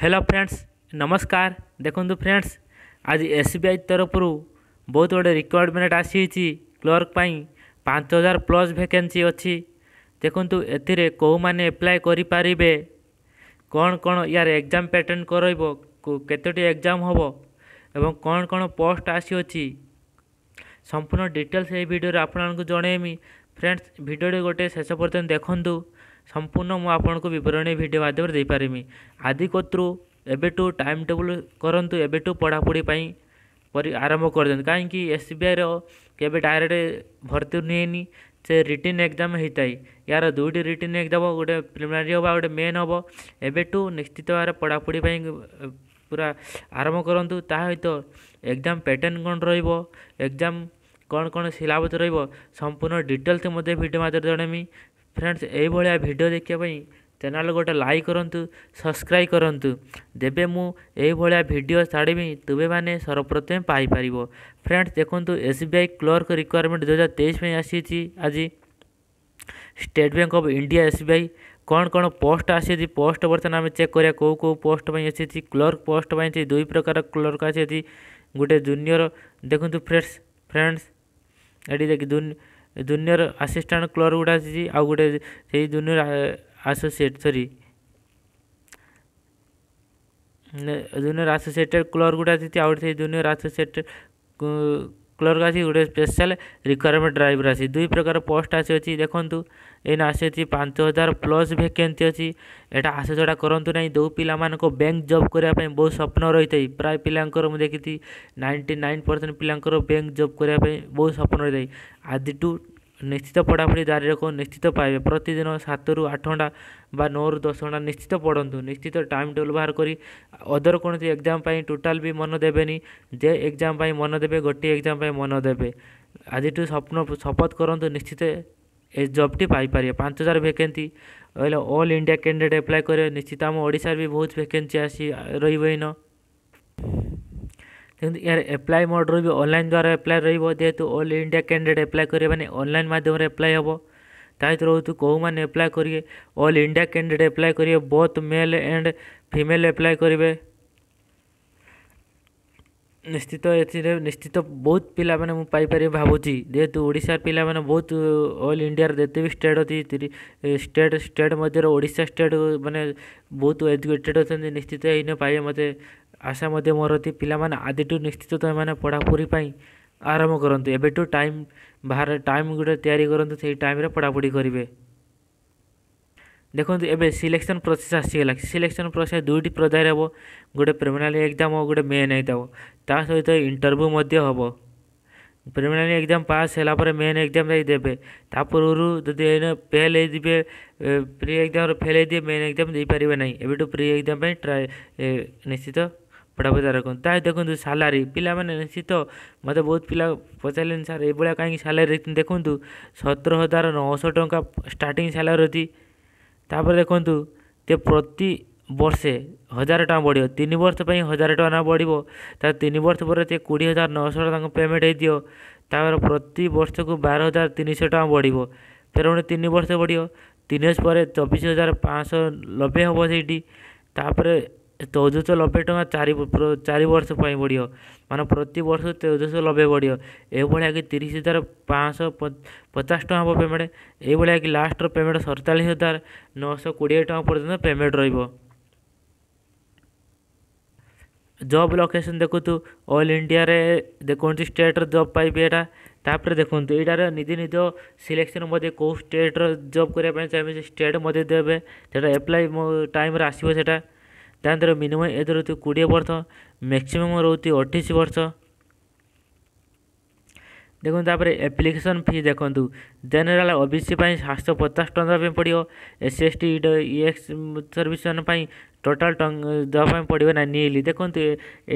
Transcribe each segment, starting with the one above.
hello friends নমস্কার দেখুন friends আজ এসবিআই তরফর ବହୁତ ଗୁଡ଼ିଏ ରିକ୍ୱାରମେଣ୍ଟ ଆସିଛି କ୍ଲର୍କ ପାଇଁ ପାଞ୍ଚ ହଜାର ପ୍ଲସ୍ ଭେକେନ୍ସି ଅଛି ଦେଖନ୍ତୁ ଏଥିରେ କେଉଁମାନେ ଆପ୍ଲାଏ କରିପାରିବେ କ'ଣ କ'ଣ ୟାର ଏକ୍ଜାମ୍ ପ୍ୟାଟର୍ନ କରାଇବ କେତୋଟି ଏକ୍ଜାମ୍ ହେବ ଏବଂ କ'ଣ କ'ଣ ପୋଷ୍ଟ ଆସିଅଛି ସମ୍ପୂର୍ଣ୍ଣ ଡିଟେଲ୍ସ ଏହି ଭିଡ଼ିଓରେ ଆପଣଙ୍କୁ ଜଣାଇମି ଫ୍ରେଣ୍ଡସ୍ ଭିଡ଼ିଓଟି ଗୋଟେ ଶେଷ ପର୍ଯ୍ୟନ୍ତ ଦେଖନ୍ତୁ ସମ୍ପୂର୍ଣ୍ଣ ମୁଁ ଆପଣଙ୍କୁ ବିବରଣୀ ଭିଡ଼ିଓ ମାଧ୍ୟମରେ ଦେଇପାରିବି ଆଦି କତୁରୁ ଏବେଠୁ ଟାଇମ୍ ଟେବୁଲ୍ କରନ୍ତୁ ଏବେଠୁ ପଢ଼ାପଢ଼ି ପାଇଁ ପରି ଆରମ୍ଭ କରିଦିଅନ୍ତୁ କାହିଁକି ଏସ୍ବିଆଇର କେବେ ଡାଇରେକ୍ଟ ଭର୍ତ୍ତି ନିଏନି ସେ ରିଟିନ୍ ଏକ୍ଜାମ୍ ହେଇଥାଏ ୟାର ଦୁଇଟି ରିଟିନ୍ ଏକ୍ଜାମ୍ ଗୋଟେ ପ୍ରିଲିମିନାରୀ ହେବ ଆଉ ଗୋଟେ ମେନ୍ ହେବ ଏବେଠୁ ନିଶ୍ଚିତ ଭାବରେ ପଢ଼ାପଢ଼ି ପାଇଁ ପୁରା ଆରମ୍ଭ କରନ୍ତୁ ତା ସହିତ ଏକ୍ଜାମ୍ ପ୍ୟାଟର୍ନ କ'ଣ ରହିବ ଏକ୍ଜାମ୍ କ'ଣ କ'ଣ ସିଲାବସ୍ ରହିବ ସମ୍ପୂର୍ଣ୍ଣ ଡିଟେଲ୍ସ ମଧ୍ୟ ଭିଡ଼ିଓ ମାଧ୍ୟମରେ ଜଣେଇବି ଫ୍ରେଣ୍ଡସ୍ ଏଇଭଳିଆ ଭିଡ଼ିଓ ଦେଖିବା ପାଇଁ ଚ୍ୟାନେଲ୍ ଗୋଟେ ଲାଇକ୍ କରନ୍ତୁ ସବସ୍କ୍ରାଇବ୍ କରନ୍ତୁ ଯେବେ ମୁଁ ଏଇଭଳିଆ ଭିଡ଼ିଓ ଛାଡ଼ିବି ତୁମେମାନେ ସର୍ବପ୍ରଥମେ ପାଇପାରିବ ଫ୍ରେଣ୍ଡସ୍ ଦେଖନ୍ତୁ S B I clerk requirement ଦୁଇହଜାର ତେଇଶ ପାଇଁ ଆସିଛି ଆଜି State Bank of India S B I କ'ଣ କ'ଣ ପୋଷ୍ଟ ଆସିଛି ପୋଷ୍ଟ ବର୍ତ୍ତମାନ ଆମେ ଚେକ୍ କରିବା କେଉଁ କେଉଁ ପୋଷ୍ଟ ପାଇଁ ଆସିଛି କ୍ଲର୍କ ପୋଷ୍ଟ ପାଇଁ ଅଛି ଦୁଇ ପ୍ରକାର କ୍ଲର୍କ ଆସିଛି ଗୋଟେ ଜୁନିୟର ଦେଖନ୍ତୁ ଫ୍ରେଣ୍ଡସ୍ ଫ୍ରେଣ୍ଡସ୍ ଏଠି ଦେଖି ଜୁନିୟର ଆସିଷ୍ଟାଣ୍ଟ କ୍ଲର୍କ ଗୋଟେ ଆସିଛି ଆଉ ଗୋଟେ ସେଇ junior associate sorry junior associated clerk ଗୋଟେ ଆସିଛି ଆଉ ଗୋଟେ ସେଇ ଜୁନିୟର ଆସୋସିଏଟେଡ଼ କ୍ଲର୍କ ଅଛି ଗୋଟେ ସ୍ପେଶାଲ ରିକ୍ୱାରମେଣ୍ଟ ଡ୍ରାଇଭର୍ ଆସି ଦୁଇ ପ୍ରକାର ପୋଷ୍ଟ ଆସିଅଛି ଦେଖନ୍ତୁ ଏଇନା ଆସିଅଛି ପାଞ୍ଚ ହଜାର ପ୍ଲସ୍ ଭେକେନ୍ସି ଅଛି ଏଇଟା ଆଶଛଡ଼ା କରନ୍ତୁ ନାହିଁ ଯେଉଁ ପିଲାମାନଙ୍କ ବ୍ୟାଙ୍କ ଜବ୍ କରିବା ପାଇଁ ବହୁତ ସ୍ୱପ୍ନ ରହିଥାଏ ପ୍ରାୟ ପିଲାଙ୍କର ମୁଁ ଦେଖିଛି ନାଇଣ୍ଟି ନାଇନ୍ ପରସେଣ୍ଟ ପିଲାଙ୍କର ବ୍ୟାଙ୍କ ଜବ୍ କରିବା ପାଇଁ ବହୁତ ସ୍ୱପ୍ନ ରହିଥାଏ ଆଜିଠୁ ନିଶ୍ଚିତ ପଢ଼ାପଢ଼ି ଜାରି ରଖନ୍ତୁ ନିଶ୍ଚିତ ପାଇବେ ପ୍ରତିଦିନ ସାତରୁ ଆଠ ଘଣ୍ଟା ବା ନଅରୁ ଦଶ ଘଣ୍ଟା ନିଶ୍ଚିତ ପଢ଼ନ୍ତୁ ନିଶ୍ଚିତ ଟାଇମ୍ ଟେବୁଲ୍ ବାହାର କରି ଅଦର କୌଣସି ଏକ୍ଜାମ୍ ପାଇଁ ଟୋଟାଲ୍ ବି ମନ ଦେବେନି ଯେ ଏକ୍ଜାମ୍ ପାଇଁ ମନ ଦେବେ ଗୋଟିଏ ଏକ୍ଜାମ୍ ପାଇଁ ମନ ଦେବେ ଆଜିଠୁ ସ୍ୱପ୍ନ ଶପଥ କରନ୍ତୁ ନିଶ୍ଚିତ ଏ ଜବ୍ଟି ପାଇପାରିବେ ପାଞ୍ଚ ହଜାର ଭେକେନ୍ସି ବୋଇଲେ ଅଲ୍ ଇଣ୍ଡିଆ କ୍ୟାଣ୍ଡିଡ଼େଟ୍ ଆପ୍ଲାଏ କରିବେ ନିଶ୍ଚିତ ଆମ ଓଡ଼ିଶାରେ ବି ବହୁତ ଭେକେନ୍ସି ଆସି ରହିବ ଏଇନ କିନ୍ତୁ ଏହାର ଆପ୍ଲାଏ ମୋଡ଼୍ ରହିବ ଅନଲାଇନ୍ ଦ୍ୱାରା ଆପ୍ଲାଏ ରହିବ ଯେହେତୁ ଅଲ୍ ଇଣ୍ଡିଆ କ୍ୟାଣ୍ଡିଡ଼େଟ୍ ଆପ୍ଲାଏ କରିବେ ମାନେ ଅନଲାଇନ୍ ମାଧ୍ୟମରେ ଆପ୍ଲାଏ ହେବ ତା ଭିତରୁ ହେଉଛୁ କେଉଁମାନେ ଆପ୍ଲାଏ କରିବେ ଅଲ୍ ଇଣ୍ଡିଆ କ୍ୟାଣ୍ଡିଡ଼େଟ୍ ଆପ୍ଲାଏ କରିବେ both male and female apply କରିବେ ନିଶ୍ଚିତ ଏଥିରେ ନିଶ୍ଚିତ ବହୁତ ପିଲାମାନେ ମୁଁ ପାଇପାରିବି ଭାବୁଛି ଯେହେତୁ ଓଡ଼ିଶାର ପିଲାମାନେ ବହୁତ ଅଲ୍ ଇଣ୍ଡିଆର ଯେତେ ବି ଷ୍ଟେଟ୍ ଅଛି ଷ୍ଟେଟ୍ ଷ୍ଟେଟ୍ ମଧ୍ୟରେ ଓଡ଼ିଶା ଷ୍ଟେଟ୍ ମାନେ ବହୁତ ଏଜୁକେଟେଡ଼୍ ଅଛନ୍ତି ନିଶ୍ଚିତ ଏଇନେ ପାଇବେ ମୋତେ ଆଶା ମଧ୍ୟ ମୋର ଅଛି ପିଲାମାନେ ଆଜିଠୁ ନିଶ୍ଚିତ ଏମାନେ ପଢ଼ାପଢ଼ି ପାଇଁ ଆରମ୍ଭ କରନ୍ତୁ ଏବେଠୁ ଟାଇମ୍ ବାହାରେ ଟାଇମ୍ ଗୋଟେ ତିଆରି କରନ୍ତୁ ସେଇ ଟାଇମ୍ରେ ପଢ଼ାପଢ଼ି କରିବେ ଦେଖନ୍ତୁ ଏବେ ସିଲେକ୍ସନ୍ ପ୍ରୋସେସ୍ ଆସିଗଲା ସିଲେକ୍ସନ୍ ପ୍ରୋସେସ୍ ଦୁଇଟି ପର୍ଯ୍ୟାୟରେ ହେବ ଗୋଟେ ପ୍ରିମିନାରୀ ଏକ୍ଜାମ୍ ଆଉ ଗୋଟେ ମେନ୍ ହେଇଥିବ ତା ସହିତ ଇଣ୍ଟରଭ୍ୟୁ ମଧ୍ୟ ହେବ ପ୍ରିମିନାରୀ ଏକ୍ଜାମ୍ ପାସ୍ ହେଲା ପରେ ମେନ୍ ଏକ୍ଜାମ୍ ଯାଇ ଦେବେ ତା ପୂର୍ବରୁ ଯଦି ଏଇନେ ଫେଲ୍ ହେଇଯିବେ ପ୍ରି ଏକ୍ଜାମ୍ର ଫେଲ୍ ହେଇଯିବେ ମେନ୍ ଏକ୍ଜାମ୍ ଦେଇପାରିବେ ନାହିଁ ଏବେଠୁ ପ୍ରି ଏକ୍ଜାମ୍ ପାଇଁ ଟ୍ରାଏ ନିଶ୍ଚିତ ପଢ଼ାପଦା ରଖନ୍ତୁ ତା ଦେଖନ୍ତୁ ସାଲାରୀ ପିଲାମାନେ ନିଶ୍ଚିତ ମୋତେ ବହୁତ ପିଲା ପଚାରିଲେଣି ସାର୍ ଏଭଳିଆ କାହିଁକି ସାଲାରୀ ରଖିଛନ୍ତି ଦେଖନ୍ତୁ ସତର ହଜାର ନଅଶହ ଟଙ୍କା ଷ୍ଟାର୍ଟିଂ ସାଲାରୀ ଅଛି ତାପରେ ଦେଖନ୍ତୁ ଯେ ପ୍ରତି ବର୍ଷେ ହଜାର ଟଙ୍କା ବଢ଼ିବ ତିନି ବର୍ଷ ପାଇଁ ହଜାର ଟଙ୍କା ନା ବଢ଼ିବ ତା ତିନି ବର୍ଷ ପରେ ସେ କୋଡ଼ିଏ ହଜାର ନଅଶହ ଟଙ୍କା ତାଙ୍କୁ ପେମେଣ୍ଟ ହୋଇଦିଅ ତାପରେ ପ୍ରତି ବର୍ଷକୁ ବାର ହଜାର ତିନିଶହ ଟଙ୍କା ବଢ଼ିବ ଫେର ପୁଣି ତିନି ବର୍ଷ ବଢ଼ିବ ତିନି ବର୍ଷ ପରେ ଚବିଶ ହଜାର ପାଞ୍ଚଶହ ନବେ ହେବ ସେଇଠି ତାପରେ ଚଉଦଶହ ନବେ ଟଙ୍କା ଚାରି ଚାରି ବର୍ଷ ପାଇଁ ବଢ଼ିବ ମାନେ ପ୍ରତିବର୍ଷ ଚଉଦଶହ ନବେ ବଢ଼ିବ ଏଇଭଳିଆ କି ତିରିଶ ହଜାର ପାଞ୍ଚଶହ ପଚାଶ ଟଙ୍କା ହେବ ପେମେଣ୍ଟ ଏଇଭଳିଆ କି ଲାଷ୍ଟର ପେମେଣ୍ଟ ସଡ଼ଚାଳିଶ ହଜାର ନଅଶହ କୋଡ଼ିଏ ଟଙ୍କା ପର୍ଯ୍ୟନ୍ତ ପେମେଣ୍ଟ ରହିବ ଜବ୍ ଲୋକେସନ୍ ଦେଖନ୍ତୁ ଅଲ୍ ଇଣ୍ଡିଆରେ ଯେକୌଣସି ଷ୍ଟେଟ୍ର ଜବ୍ ପାଇବେ ଏଇଟା ତାପରେ ଦେଖନ୍ତୁ ଏଇଟାର ନିଜ ନିଜ ସିଲେକ୍ସନ୍ ମଧ୍ୟ କେଉଁ ଷ୍ଟେଟ୍ର ଜବ୍ କରିବା ପାଇଁ ଚାହିଁବେ ସେ ଷ୍ଟେଟ୍ ମଧ୍ୟ ଦେବେ ସେଇଟା ଆପ୍ଲାଏ ଟାଇମ୍ରେ ଆସିବ ସେଇଟା ତା ଦେହରେ ମିନିମମ୍ ଏଜ୍ ରହୁଛି କୋଡ଼ିଏ ବର୍ଷ ମ୍ୟାକ୍ସିମମ୍ ରହୁଛି ଅଠେଇଶ ବର୍ଷ ଦେଖନ୍ତୁ ତାପରେ ଆପ୍ଲିକେସନ୍ ଫି ଦେଖନ୍ତୁ ଜେନେରାଲ୍ ଓ ବି ସି ପାଇଁ ସାତଶହ ପଚାଶ ଟଙ୍କା ଦେବା ପାଇଁ ପଡ଼ିବ S S T E ex serviceman ପାଇଁ ଟୋଟାଲ୍ ଦେବା ପାଇଁ ପଡ଼ିବ ନା ନିଏଲି ଦେଖନ୍ତୁ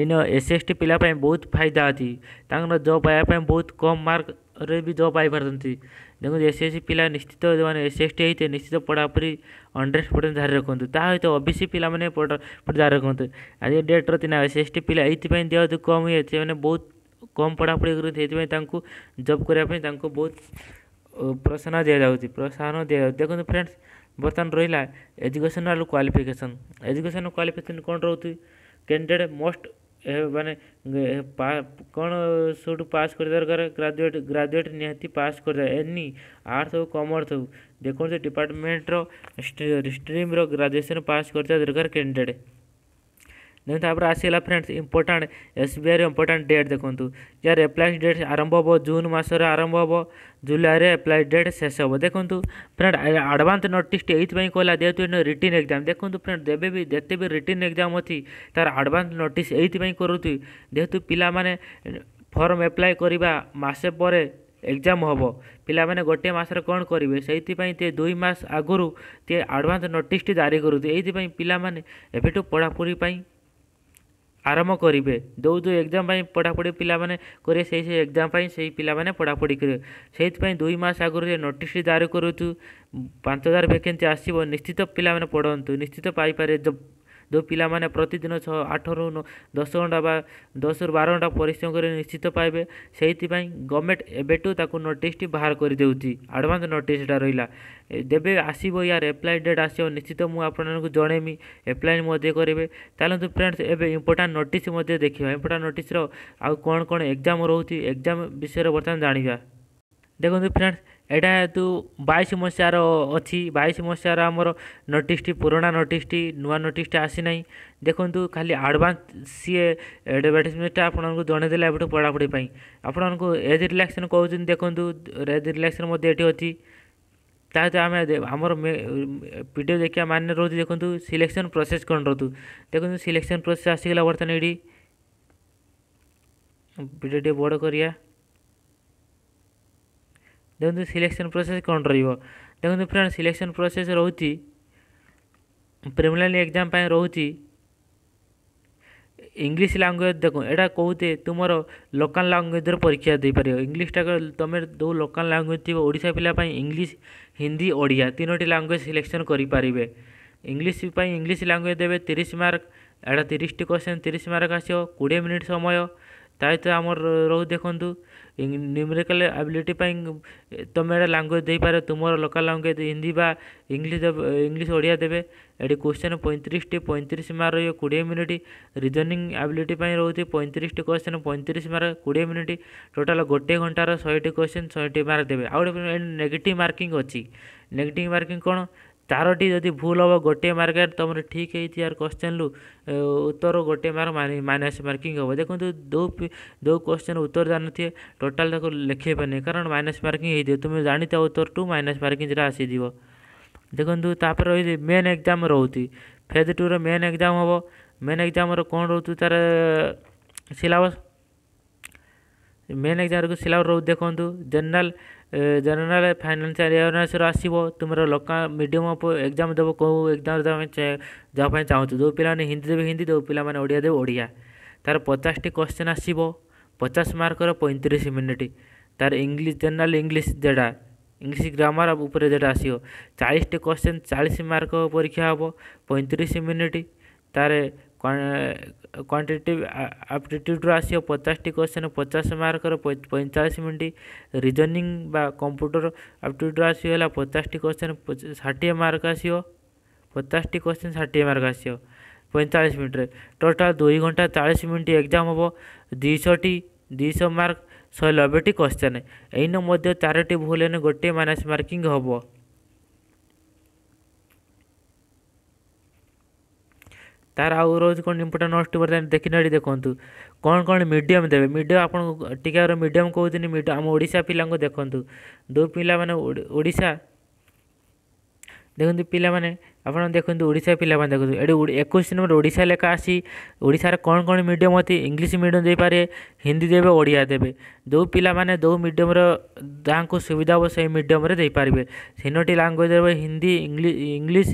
ଏଇନ ଏସ୍ ଏସ୍ ଟି ପିଲା ପାଇଁ ବହୁତ ଫାଇଦା ଅଛି ତାଙ୍କର ଜବ୍ ପାଇବା ପାଇଁ ବହୁତ କମ୍ ମାର୍କରେ ବି ଜବ୍ ପାଇପାରୁଛନ୍ତି ଦେଖନ୍ତୁ ଏସ୍ ଏସ୍ ସି ପିଲା ନିଶ୍ଚିତ ଯେଉଁମାନେ ଏସ୍ ଏସ୍ ଟି ହେଇଥିବେ ନିଶ୍ଚିତ ପଢ଼ା ଉପରେ ହଣ୍ଡ୍ରେଡ଼ ପରସେଣ୍ଟ ଧାରି ରଖନ୍ତୁ ତାହା ସହିତ ଓ ବି ସି ପିଲାମାନେ ଧାରି ରଖନ୍ତୁ ଆଜି ଡେଟ୍ର ଥିଲା ଏସ୍ ଏସ୍ ଟି ପିଲା ଏଇଥିପାଇଁ ଦେହ କମ୍ ହୁଏ ସେମାନେ ବହୁତ କମ୍ ପଢ଼ାପଢ଼ି କରନ୍ତି ସେଇଥିପାଇଁ ତାଙ୍କୁ ଜବ୍ କରିବା ପାଇଁ ତାଙ୍କୁ ବହୁତ ପ୍ରୋତ୍ସାହନ ଦିଆଯାଉଛି ପ୍ରୋତ୍ସାହନ ଦିଆଯାଉଛି ଦେଖନ୍ତୁ ଫ୍ରେଣ୍ଡସ୍ ବର୍ତ୍ତମାନ ରହିଲା ଏଜୁକେସନାଲ୍ କ୍ୱାଲିଫିକେସନ୍ ଏଜୁକେସନ୍ କ୍ୱାଲିଫିକେସନ୍ କ'ଣ ରହୁଛି କ୍ୟାଣ୍ଡିଡ଼େଟ୍ ମୋଷ୍ଟ ମାନେ କ'ଣ ସବୁଠୁ ପାସ୍ କରିବା ଦରକାର ଗ୍ରାଜୁଏଟ୍ ଗ୍ରାଜୁଏଟ୍ ନିହାତି ପାସ୍ କରିବା ଏନି ଆର୍ଟ୍ସ ହଉ କମର୍ସ ହଉ ଯେକୌଣସି ଡିପାର୍ଟମେଣ୍ଟର ଷ୍ଟ୍ରିମ୍ର ଗ୍ରାଜୁଏସନ୍ ପାସ୍ କରିବା ଦରକାର କ୍ୟାଣ୍ଡିଡ଼େଟ୍ ଦେନ୍ ତାପରେ ଆସିଗଲା ଫ୍ରେଣ୍ଡସ୍ ଇମ୍ପୋର୍ଟାଣ୍ଟ ଏସ୍ବିଆଇର ଇମ୍ପୋର୍ଟାଣ୍ଟ ଡେଟ୍ ଦେଖନ୍ତୁ ଯାହାର ଆପ୍ଲାଏ ଡେଟ୍ ଆରମ୍ଭ ହେବ ଜୁନ୍ ମାସରେ ଆରମ୍ଭ ହେବ ଜୁଲାଇରେ ଆପ୍ଲାଏ ଡେଟ୍ ଶେଷ ହେବ ଦେଖନ୍ତୁ ଫ୍ରେଣ୍ଡ ଆଡ଼ଭାନ୍ସ ନୋଟିସ୍ଟି ଏଇଥିପାଇଁ କହିଲା ଯେହେତୁ ଏଇଟା ରିଟିନ୍ ଏକ୍ଜାମ୍ ଦେଖନ୍ତୁ ଫ୍ରେଣ୍ଡ ଯେବେ ବି ଯେତେ ବି ରିଟିନ୍ ଏକ୍ଜାମ୍ ଅଛି ତା'ର ଆଡ଼ଭାନ୍ସ ନୋଟିସ୍ ଏଇଥିପାଇଁ କରୁଛି ଯେହେତୁ ପିଲାମାନେ ଫର୍ମ ଆପ୍ଲାଏ କରିବା ମାସେ ପରେ ଏକ୍ଜାମ୍ ହେବ ପିଲାମାନେ ଗୋଟିଏ ମାସରେ କ'ଣ କରିବେ ସେଇଥିପାଇଁ ସେ ଦୁଇ ମାସ ଆଗରୁ ସେ ଆଡ଼ଭାନ୍ସ ନୋଟିସ୍ଟି ଜାରି କରୁଛି ଏଇଥିପାଇଁ ପିଲାମାନେ ଏବେଠୁ ପଢ଼ାପଢ଼ି ପାଇଁ আরম্ভ କରିବେ ଯେଉଁ ଯେଉଁ ଏକ୍ଜାମ୍ ପାଇଁ ପଢ଼ାପଢ଼ି ପିଲାମାନେ କରିବେ ସେଇ ସେଇ ଏକ୍ଜାମ୍ ପାଇଁ ସେଇ ପିଲାମାନେ ପଢ଼ାପଢ଼ି କରିବେ ସେଇଥିପାଇଁ ଦୁଇ ମାସ ଆଗରୁ ଯେ ନୋଟିସ୍ ଜାରି କରୁଛୁ ପାଞ୍ଚ ହଜାର ଭେକେନ୍ସି ଆସିବ ନିଶ୍ଚିତ ପିଲାମାନେ ପଢ଼ନ୍ତୁ ନିଶ୍ଚିତ ପାଇପାରିବେ ଯେଉଁ ପିଲାମାନେ ପ୍ରତିଦିନ ଛଅ ଆଠରୁ ଦଶ ଘଣ୍ଟା ବା ଦଶରୁ ବାର ଘଣ୍ଟା ପରିଶ୍ରମ କରି ନିଶ୍ଚିତ ପାଇବେ ସେଇଥିପାଇଁ ଗଭର୍ଣ୍ଣମେଣ୍ଟ ଏବେଠୁ ତାକୁ ନୋଟିସ୍ଟି ବାହାର କରିଦେଉଛି ଆଡ଼ଭାନ୍ସ ନୋଟିସ୍ଟା ରହିଲା ଯେବେ ଆସିବ ୟାର ଆପ୍ଲାଏ ଡେଟ୍ ଆସିବ ନିଶ୍ଚିତ ମୁଁ ଆପଣମାନଙ୍କୁ ଜଣେଇମି ଆପ୍ଲାଏ ମଧ୍ୟ କରିବେ ଚାଲନ୍ତୁ ଫ୍ରେଣ୍ଡସ୍ ଏବେ ଇମ୍ପୋର୍ଟାଣ୍ଟ ନୋଟିସ୍ ମଧ୍ୟ ଦେଖିବା ଇମ୍ପୋର୍ଟାଣ୍ଟ ନୋଟିସ୍ର ଆଉ କ'ଣ କ'ଣ ଏକ୍ଜାମ୍ ରହୁଛି ଏକ୍ଜାମ୍ ବିଷୟରେ ବର୍ତ୍ତମାନ ଜାଣିବା ଦେଖନ୍ତୁ ଫ୍ରେଣ୍ଡସ୍ ଏଇଟା ହେତୁ ବାଇଶ ମସିହାର ଅଛି ବାଇଶ ମସିହାର ଆମର ନୋଟିସ୍ଟି ପୁରୁଣା ନୋଟିସ୍ଟି ନୂଆ ନୋଟିସ୍ଟି ଆସିନାହିଁ ଦେଖନ୍ତୁ ଖାଲି ଆଡ଼ଭାନ୍ସ ସିଏ ଆଡ଼ଭାର୍ଟାଇଜମେଣ୍ଟଟା ଆପଣଙ୍କୁ ଜଣେଇ ଦେଲା ଏପଟେ ପଢ଼ାପଢ଼ି ପାଇଁ ଆପଣଙ୍କୁ ଏଜ୍ ରିଲାକ୍ସେସନ୍ କହୁଛନ୍ତି ଦେଖନ୍ତୁ ଏଜ୍ ରିଲାକ୍ସେସନ୍ ମଧ୍ୟ ଏଠି ଅଛି ତା ସହିତ ଆମେ ଆମର ଭିଡ଼ିଓ ଦେଖିବା ମାନେ ରହୁଛି ଦେଖନ୍ତୁ ସିଲେକ୍ସନ୍ ପ୍ରୋସେସ୍ କ'ଣ ରହୁଛୁ ଦେଖନ୍ତୁ ସିଲେକ୍ସନ୍ ପ୍ରୋସେସ୍ ଆସିଗଲା ବର୍ତ୍ତମାନ ଏଠି ଭିଡ଼ିଓ ଟିକେ ବଡ଼ କରିବା ଦେଖନ୍ତୁ ସିଲେକ୍ସନ୍ ପ୍ରୋସେସ୍ କ'ଣ ରହିବ ଦେଖନ୍ତୁ ଫ୍ରେଣ୍ଡ ସିଲେକ୍ସନ୍ ପ୍ରୋସେସ୍ ରହୁଛି ପ୍ରିମିଲାରୀ ଏକ୍ଜାମ୍ ପାଇଁ ରହୁଛି ଇଂଲିଶ ଲାଙ୍ଗୁଏଜ୍ ଦେଖ ଏଇଟା କହୁଛେ ତୁମର ଲୋକାଲ୍ ଲାଙ୍ଗୁଏଜ୍ର ପରୀକ୍ଷା ଦେଇପାରିବ ଇଂଲିଶଟା ତୁମେ ଯେଉଁ ଲୋକାଲ୍ ଲାଙ୍ଗୁଏଜ୍ ଥିବ ଓଡ଼ିଶା ପିଲା ପାଇଁ ଇଂଲିଶ ହିନ୍ଦୀ ଓଡ଼ିଆ ତିନୋଟି ଲାଙ୍ଗୁଏଜ୍ ସିଲେକ୍ସନ୍ କରିପାରିବେ ଇଂଲିଶ ପାଇଁ ଇଂଲିଶ ଲାଙ୍ଗୁଏଜ୍ ଦେବେ ତିରିଶ ମାର୍କ ଏଇଟା ତିରିଶଟି କ୍ୱେଶ୍ଚନ୍ ତିରିଶ ମାର୍କ ଆସିବ କୋଡ଼ିଏ ମିନିଟ୍ ସମୟ ତା ସହିତ ଆମର ରହୁ ଦେଖନ୍ତୁ ନ୍ୟୁମେରିକାଲ୍ ଆବିଲିଟି ପାଇଁ ତୁମେ ଏଇଟା ଲାଙ୍ଗୁଏଜ୍ ଦେଇପାରେ ତୁମର ଲୋକାଲ୍ ଲାଙ୍ଗୁଏଜ୍ ହିନ୍ଦୀ ବା ଇଂଲିଶ ଇଂଲିଶ ଓଡ଼ିଆ ଦେବେ ଏଠି କୋଶ୍ଚିନ୍ ପଇଁତିରିଶଟି ପଇଁତିରିଶ ମାର୍କ ରହିବ କୋଡ଼ିଏ ମିନିଟ୍ ରିଜନିଂ ଆବିଲିଟି ପାଇଁ ରହୁଛି ପଇଁତିରିଶଟି କୋଶ୍ଚିନ୍ ପଇଁତିରିଶ ମାର୍କ କୋଡ଼ିଏ ମିନିଟ୍ ଟୋଟାଲ୍ ଗୋଟିଏ ଘଣ୍ଟାର ଶହେଟି କୋଶ୍ଚିନ୍ ଶହେଟି ମାର୍କ ଦେବେ ଆଉ ଗୋଟେ ନେଗେଟିଭ୍ ମାର୍କିଂ ଅଛି ନେଗେଟିଭ୍ ମାର୍କିଂ କ'ଣ চারোটি যদি ভুল হব গোটিয়ে মার্কেট তোমার ঠিক হয়েছি আর কোশ্চেন উত্তর গোটিয়ে মার্ক মাইনাস মার্কিং হব দেখুন দু দু কোশ্চেন উত্তর জানুথিবে টোটাল তাকে লিখাই পারে কারণ মাইনাস মার্কিং হয়ে তুমি জাণিথ উত্তর টু মাইনাস মার্কিং যেটা আসিযোগ দেখুন তাপরে রয়েছে মেন এক্সাম রহুতি ফেজ টুর মেন এক্সাম হব মেন এক্সামর কোণ রহুতি তার সিলাবস ମେନ୍ ଏକ୍ଜାମ୍କୁ ସିଲାବସ୍ ରହୁଛି ଦେଖନ୍ତୁ ଜେନେରାଲ୍ ଜେନେରାଲ୍ ଫାଇନାନ୍ସିଆଲ୍ ଆୱାରନେସ୍ର ଆସିବ ତୁମର ଲୋକା ମିଡ଼ିୟମ୍ ଏକ୍ଜାମ୍ ଦେବ କେଉଁ ଏକ୍ଜାମ୍ ଦେବା ପାଇଁ ଦେବା ପାଇଁ ଚାହୁଁଛୁ ଯେଉଁ ପିଲାମାନେ ହିନ୍ଦୀ ଦେବେ ହିନ୍ଦୀ ଯେଉଁ ପିଲାମାନେ ଓଡ଼ିଆ ଦେବେ ଓଡ଼ିଆ ତା'ର ପଚାଶଟି କ୍ୱେଶ୍ଚନ୍ ଆସିବ ପଚାଶ ମାର୍କର ପଇଁତିରିଶ ମିନିଟ୍ ତା'ର ଇଂଲିଶ ଜେନେରାଲ୍ ଇଂଲିଶ ଯେଟା ଇଂଲିଶ ଗ୍ରାମାର ଉପରେ ଯେଟା ଆସିବ ଚାଳିଶଟି କ୍ୱେଶ୍ଚନ୍ ଚାଳିଶ ମାର୍କ ପରୀକ୍ଷା ହେବ ପଇଁତିରିଶ ମିନିଟ୍ ତା'ର क्वांटिटेटिव आप्टिट्यूड आस पचास क्वेश्चन पचास मार्क पैंतालीस मिनट रिजनिंग कंप्यूटर आप्टिट्यूड आसगला पचास क्वेश्चन षाठी मार्क आसो पचास क्वेश्चन षाठी मार्क आस पैंतालीस मिनट टोटाल दुई घंटा चालीस मिनट एग्जाम हम दुशी दुश मार्क शहे नबे क्वेश्चन एनो चारोटी भूल गोटे माइनस मार्किंग हम ତାର ଆଉ ରହୁଛି କ'ଣ ଇମ୍ପୋର୍ଟାଣ୍ଟ ନଷ୍ଟ ବର୍ତ୍ତମାନ ଦେଖିନାହାନ୍ତି ଦେଖନ୍ତୁ କ'ଣ କ'ଣ ମିଡ଼ିୟମ୍ ଦେବେ ମିଡ଼ିୟମ୍ ଆପଣଙ୍କୁ ଟିକାର ମିଡ଼ିୟମ୍ କହୁଛନ୍ତି ଆମ ଓଡ଼ିଶା ପିଲାଙ୍କୁ ଦେଖନ୍ତୁ ଯେଉଁ ପିଲାମାନେ ଓଡ଼ିଶା ଦେଖନ୍ତୁ ପିଲାମାନେ ଆପଣ ଦେଖନ୍ତୁ ଓଡ଼ିଶା ପିଲାମାନେ ଦେଖନ୍ତୁ ଏଠି ଏକୋଇଶ ନମ୍ବର ଓଡ଼ିଶା ଲେଖା ଆସି ଓଡ଼ିଶାରେ କ'ଣ କ'ଣ ମିଡ଼ିୟମ୍ ଅଛି ଇଂଲିଶ ମିଡ଼ିୟମ୍ ଦେଇପାରେ ହିନ୍ଦୀ ଦେବେ ଓଡ଼ିଆ ଦେବେ ଯେଉଁ ପିଲାମାନେ ଯେଉଁ ମିଡ଼ିୟମ୍ର ତାଙ୍କୁ ସୁବିଧା ହେବ ସେଇ ମିଡ଼ିୟମ୍ରେ ଦେଇପାରିବେ ତିନୋଟି ଲାଙ୍ଗୁଏଜ୍ ହେବ ହିନ୍ଦୀ ଇଂଲିଶ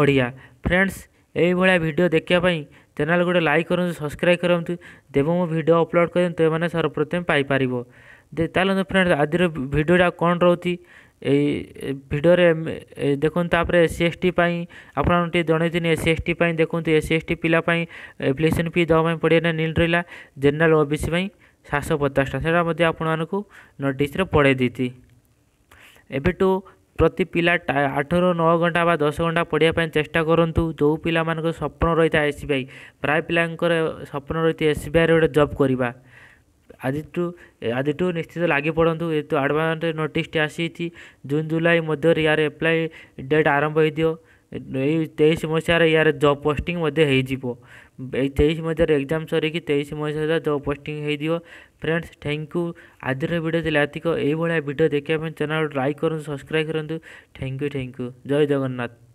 ଓଡ଼ିଆ ଫ୍ରେଣ୍ଡସ୍ ଏଇଭଳିଆ ଭିଡ଼ିଓ ଦେଖିବା ପାଇଁ ଚ୍ୟାନେଲ୍ ଗୋଟେ ଲାଇକ୍ କରନ୍ତୁ ସବସ୍କ୍ରାଇବ୍ କରନ୍ତୁ ଦେବ ମୁଁ ଭିଡ଼ିଓ ଅପଲୋଡ଼ କରିଦିଅନ୍ତୁ ଏମାନେ ସର୍ବପ୍ରଥମେ ପାଇପାରିବ ତାହେଲେ ଫ୍ରେଣ୍ଡ ଆଜିର ଭିଡ଼ିଓଟା କ'ଣ ରହୁଛି ଏଇ ଭିଡ଼ିଓରେ ଦେଖନ୍ତୁ ତାପରେ ଏସ୍ ସି ଏସ୍ ଟି ପାଇଁ ଆପଣଙ୍କୁ ଟିକେ ଜଣାଇଥିଲି ଏସ୍ ସି ଏସ୍ ଟି ପାଇଁ ଦେଖନ୍ତୁ ଏସ୍ ସି ଏସ୍ ଟି ପିଲା ପାଇଁ ଆପ୍ଲିକେସନ୍ ଫି ଦେବା ପାଇଁ ପଡ଼ିଆ ନିଲ୍ ରହିଲା ଜେନେରାଲ୍ ଓ ବି ସି ପାଇଁ ସାତଶହ ପଚାଶ ଟଙ୍କା ସେଇଟା ମଧ୍ୟ ଆପଣମାନଙ୍କୁ ନୋଟିସ୍ରେ ପଢ଼ାଇ ଦେଇଛି ଏବେଠୁ ପ୍ରତି ପିଲା ଆଠରୁ ନଅ ଘଣ୍ଟା ବା ଦଶ ଘଣ୍ଟା ପଢ଼ିବା ପାଇଁ ଚେଷ୍ଟା କରନ୍ତୁ ଯେଉଁ ପିଲାମାନଙ୍କର ସ୍ୱପ୍ନ ରହିଥାଏ ଏସ୍ ବି ଆଇ ପ୍ରାୟ ପିଲାଙ୍କର ସ୍ୱପ୍ନ ରହିଥାଏ ଏସ୍ ବି ଆଇରେ ଗୋଟେ ଜବ୍ କରିବା ଆଜିଠୁ ଆଜିଠୁ ନିଶ୍ଚିତ ଲାଗି ପଡ଼ନ୍ତୁ ଯେହେତୁ ଆଡ଼ଭାନ୍ସ ନୋଟିସ୍ଟି ଆସିଯାଇଛି ଜୁନ୍ ଜୁଲାଇ ମଧ୍ୟରେ ଏହାର ଆପ୍ଲାଏ ଡେଟ୍ ଆରମ୍ଭ ହୋଇଦିଅ ଏଇ ତେଇଶି ମସିହାରେ ଏହାର ଜବ୍ ପୋଷ୍ଟିଂ ମଧ୍ୟ ହୋଇଯିବ ତେଇଶ ମଇଦାରେ ଏକ୍ଜାମ୍ ସରିକି ତେଇଶ ମଇଦାରେ ଜବ୍ ପୋଷ୍ଟିଂ ହୋଇଯିବ ଫ୍ରେଣ୍ଡସ୍ ଥ୍ୟାଙ୍କ ୟୁ ଆଜିର ଭିଡ଼ିଓ ଥିଲା ଏତିକ ଏଇଭଳିଆ ଭିଡ଼ିଓ ଦେଖିବା ପାଇଁ ଚ୍ୟାନେଲ୍ ଲାଇକ୍ କରନ୍ତୁ ସବସ୍କ୍ରାଇବ୍ କରନ୍ତୁ ଥ୍ୟାଙ୍କ ୟୁ ଥ୍ୟାଙ୍କ ୟୁ ଜୟ ଜଗନ୍ନାଥ